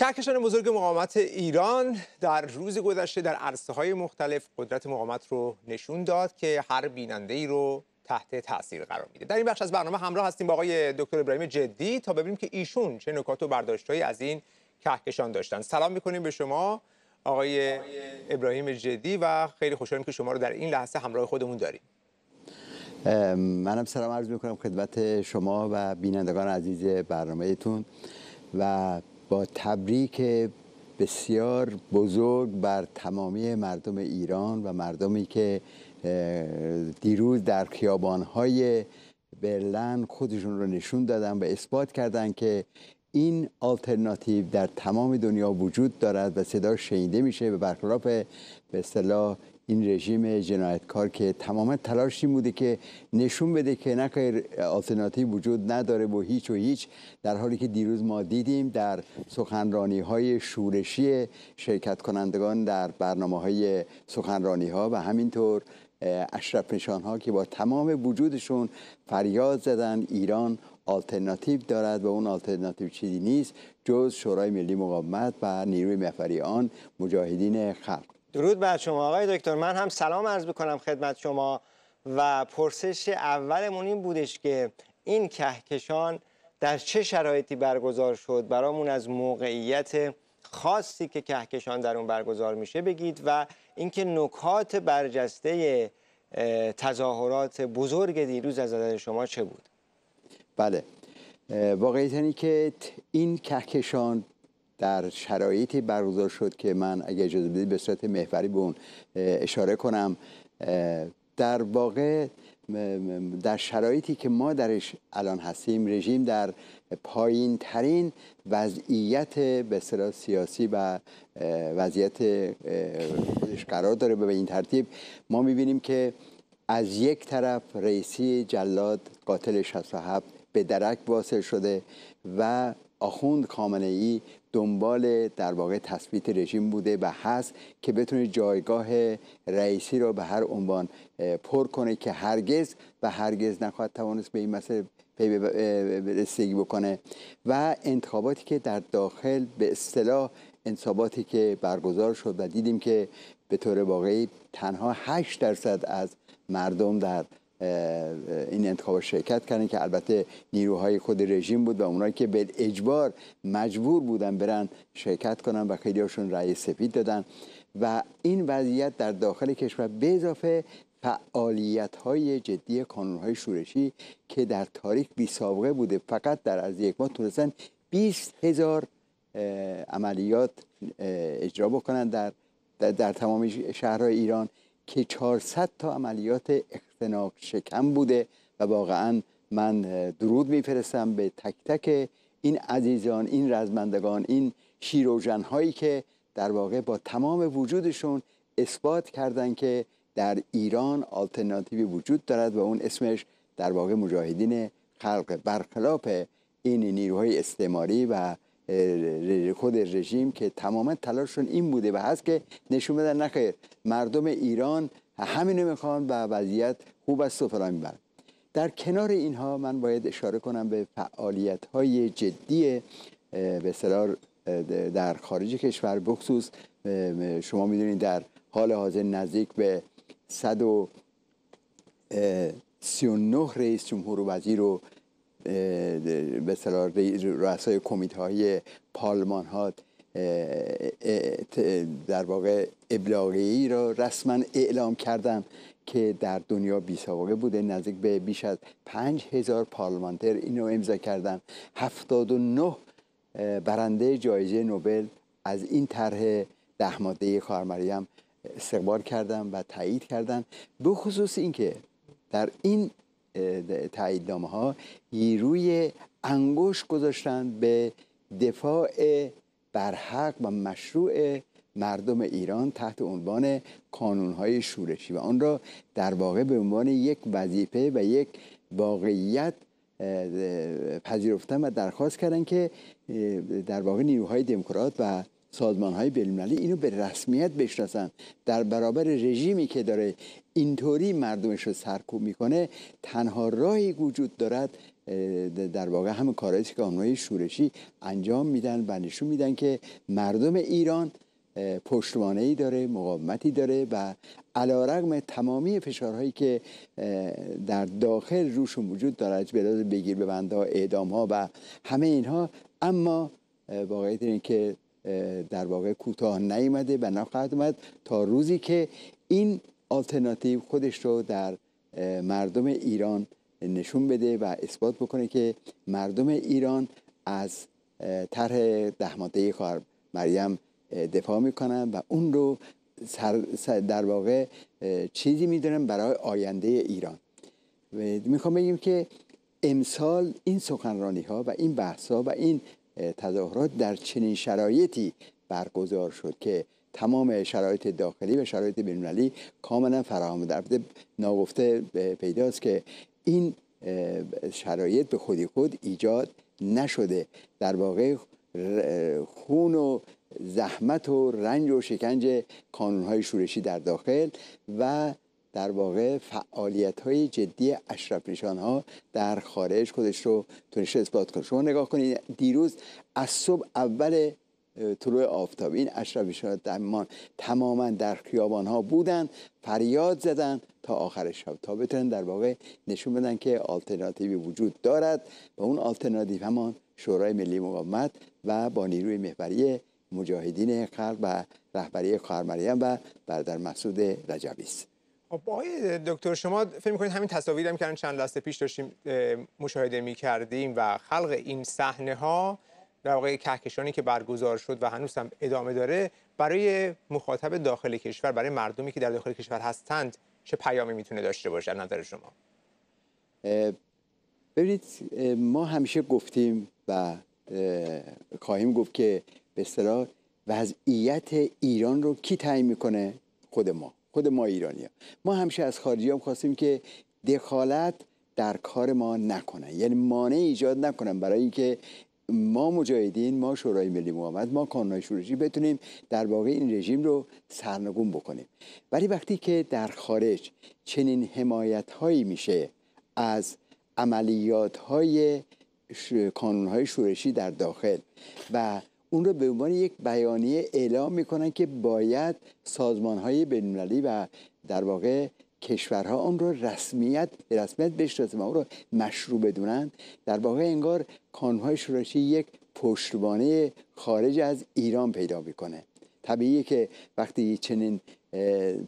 کهکشان بزرگ مقاومت ایران در روز گذشته در عرصه های مختلف قدرت مقاومت رو نشون داد که هر بیننده ای رو تحت تاثیر قرار میده در این بخش از برنامه همراه هستیم با آقای دکتر ابراهیم جدی تا ببینیم که ایشون چه نکات و برداشتهایی از این کهکشان داشتن سلام میکنیم به شما آقای ابراهیم جدی و خیلی خوشحالیم که شما رو در این لحظه همراه خودمون داریم منم سلام عرض میکنم خدمت شما و بینندگان عزیز برنامهتون و با تبریک بسیار بزرگ بر تمامی مردم ایران و مردمی که دیروز در خیابانهای برلن خودشون رو نشون دادن و اثبات کردن که این آلترناتیو در تمام دنیا وجود دارد و صدا شنیده میشه به برخلاف به اصطلاح این رژیم جنایتکار که تمام تلاشی بوده که نشون بده که نکه آلترناتیو وجود نداره و هیچ و هیچ در حالی که دیروز ما دیدیم در سخنرانی های شورشی شرکت کنندگان در برنامه های سخنرانی ها و همینطور اشرف نشان ها که با تمام وجودشون فریاد زدن ایران آلترناتیو دارد و اون آلترناتیو چیزی نیست جز شورای ملی مقاومت و نیروی محوری آن مجاهدین خلق درود بر شما آقای دکتر من هم سلام عرض بکنم خدمت شما و پرسش اولمون این بودش که این کهکشان در چه شرایطی برگزار شد برامون از موقعیت خاصی که کهکشان در اون برگزار میشه بگید و اینکه نکات برجسته تظاهرات بزرگ دیروز از نظر شما چه بود بله واقعیت اینه که این کهکشان در شرایطی برگزار شد که من اگر اجازه بدید به صورت محوری به اون اشاره کنم در واقع در شرایطی که ما درش الان هستیم رژیم در پایین ترین وضعیت به سیاسی و وضعیت خودش قرار داره به این ترتیب ما میبینیم که از یک طرف رئیسی جلاد قاتل 67 به درک واصل شده و آخوند کامنه ای دنبال در واقع تثبیت رژیم بوده و هست که بتونه جایگاه رئیسی را به هر عنوان پر کنه که هرگز و هرگز نخواهد توانست به این مسئله پی رسیدگی بکنه و انتخاباتی که در داخل به اصطلاح انتخاباتی که برگزار شد و دیدیم که به طور واقعی تنها 8 درصد از مردم در این انتخاب شرکت کردن که البته نیروهای خود رژیم بود و اونایی که به اجبار مجبور بودن برن شرکت کنن و خیلی هاشون رأی سفید دادن و این وضعیت در داخل کشور به اضافه فعالیت های جدی کانون های شورشی که در تاریخ بی سابقه بوده فقط در از یک ماه تونستن 20 هزار عملیات اجرا بکنن در, در, در تمام شهرهای ایران که 400 تا عملیات اختناق شکم بوده و واقعا من درود میفرستم به تک تک این عزیزان این رزمندگان این شیروجن هایی که در واقع با تمام وجودشون اثبات کردن که در ایران آلترناتیوی وجود دارد و اون اسمش در واقع مجاهدین خلق برخلاف این نیروهای استعماری و خود رژیم که تماما تلاششون این بوده و هست که نشون بدن نخیر مردم ایران همینو میخوان و وضعیت خوب است و فلان میبرن در کنار اینها من باید اشاره کنم به فعالیت های جدی به در خارج کشور بخصوص شما میدونید در حال حاضر نزدیک به 139 رئیس جمهور و وزیر و به رؤسای کمیته های پارلمان ها در واقع ابلاغی را رسما اعلام کردم که در دنیا بی بوده نزدیک به بیش از 5000 هزار پارلمانتر اینو امضا کردم. 79 برنده جایزه نوبل از این طرح ده ماده خواهر مریم استقبال کردن و تایید کردند به خصوص اینکه در این تاییدنامه ها نیروی انگوش گذاشتند به دفاع برحق و مشروع مردم ایران تحت عنوان های شورشی و آن را در واقع به عنوان یک وظیفه و یک واقعیت پذیرفتن و درخواست کردند که در واقع نیروهای دموکرات و سازمان های بینالمللی اینو به رسمیت بشناسن در برابر رژیمی که داره اینطوری مردمش رو سرکوب میکنه تنها راهی وجود دارد در واقع همه کارهایی که آنهای شورشی انجام میدن و نشون میدن که مردم ایران پشتوانه ای داره مقاومتی داره و علا رقم تمامی فشارهایی که در داخل روشون وجود دارد به بگیر به بنده اعدام ها و همه اینها اما واقعیت اینه که در واقع کوتاه نیامده و نخواهد اومد تا روزی که این آلترناتیو خودش رو در مردم ایران نشون بده و اثبات بکنه که مردم ایران از طرح ده ماده خواهر مریم دفاع میکنن و اون رو در واقع چیزی میدونن برای آینده ایران میخوام بگیم که امسال این سخنرانی ها و این بحث ها و این تظاهرات در چنین شرایطی برگزار شد که تمام شرایط داخلی و شرایط بینالمللی کاملا فراهم در ناگفته پیداست که این شرایط به خودی خود ایجاد نشده در واقع خون و زحمت و رنج و شکنج کانونهای شورشی در داخل و در واقع فعالیت های جدی اشرف ها در خارج خودش رو تونش اثبات کنه شما نگاه کنید دیروز از صبح اول طلوع آفتاب این اشرفیشان دمان تماما در خیابان ها بودن فریاد زدن تا آخر شب تا بتونن در واقع نشون بدن که آلترناتیوی وجود دارد و اون آلترناتیو همان شورای ملی مقاومت و با نیروی محوری مجاهدین خلق و رهبری خواهر مریم و بردر مسعود رجبی است خب آقای دکتر شما فکر می‌کنید همین تصاویری هم که چند لحظه پیش داشتیم مشاهده می‌کردیم و خلق این ها در واقع کهکشانی که برگزار شد و هنوز هم ادامه داره برای مخاطب داخل کشور برای مردمی که در داخل کشور هستند چه پیامی میتونه داشته باشه نظر شما ببینید ما همیشه گفتیم و خواهیم گفت که به اصطلاح وضعیت ایران رو کی تعیین میکنه خود ما خود ما ایرانی ها. ما همیشه از خارجی هم خواستیم که دخالت در کار ما نکنن یعنی مانع ایجاد نکنن برای اینکه ما مجاهدین ما شورای ملی محمد، ما کانون شورشی بتونیم در واقع این رژیم رو سرنگون بکنیم ولی وقتی که در خارج چنین حمایت هایی میشه از عملیات های کانون های شورشی در داخل و اون رو به عنوان یک بیانیه اعلام میکنن که باید سازمان های بینالمللی و در واقع کشورها اون رو رسمیت رسمیت بشناسن و اون رو مشروع بدونن در واقع انگار کانونهای شورشی یک پشتوانه خارج از ایران پیدا میکنه طبیعیه که وقتی چنین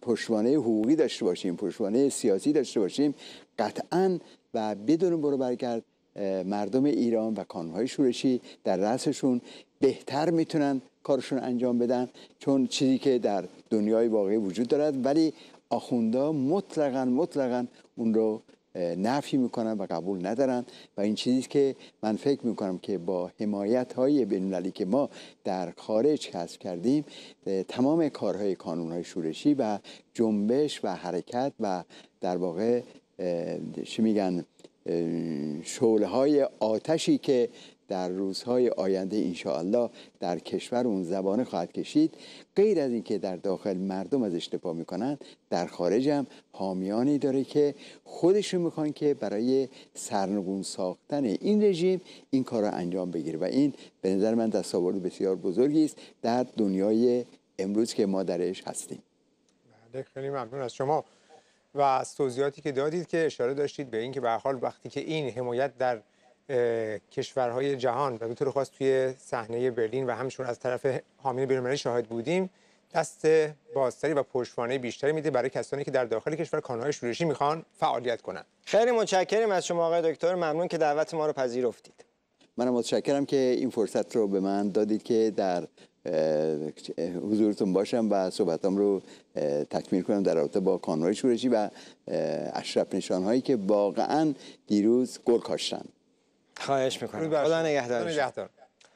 پشتوانه حقوقی داشته باشیم پشتوانه سیاسی داشته باشیم قطعا و بدون برو برگرد مردم ایران و کانونهای شورشی در رأسشون بهتر میتونن کارشون انجام بدن چون چیزی که در دنیای واقعی وجود دارد ولی آخوندا مطلقا مطلقا اون رو نفی میکنن و قبول ندارن و این چیزی که من فکر میکنم که با حمایت های بین که ما در خارج کسب کردیم تمام کارهای کانون های شورشی و جنبش و حرکت و در واقع چی میگن شعله های آتشی که در روزهای آینده انشاءالله در کشور اون زبانه خواهد کشید غیر از اینکه در داخل مردم از اشتفا میکنند در خارج هم حامیانی داره که خودشون میخوان که برای سرنگون ساختن این رژیم این کار را انجام بگیره و این به نظر من دستاورد بسیار بزرگی است در دنیای امروز که ما درش هستیم بله، خیلی ممنون از شما و از توضیحاتی که دادید که اشاره داشتید به اینکه به حال وقتی که این حمایت در کشورهای جهان و به طور خاص توی صحنه برلین و همشون از طرف حامین برلمانی شاهد بودیم دست بازتری و پشتوانه بیشتری میده برای کسانی که در داخل کشور کانهای شورشی میخوان فعالیت کنند. خیلی متشکرم از شما آقای دکتر ممنون که دعوت ما رو پذیرفتید. من متشکرم که این فرصت رو به من دادید که در حضورتون باشم و صحبتام رو تکمیل کنم در رابطه با کانوای شورشی و اشرف نشان هایی که واقعا دیروز گل کاشتن خواهش میکنم خدا نگهدار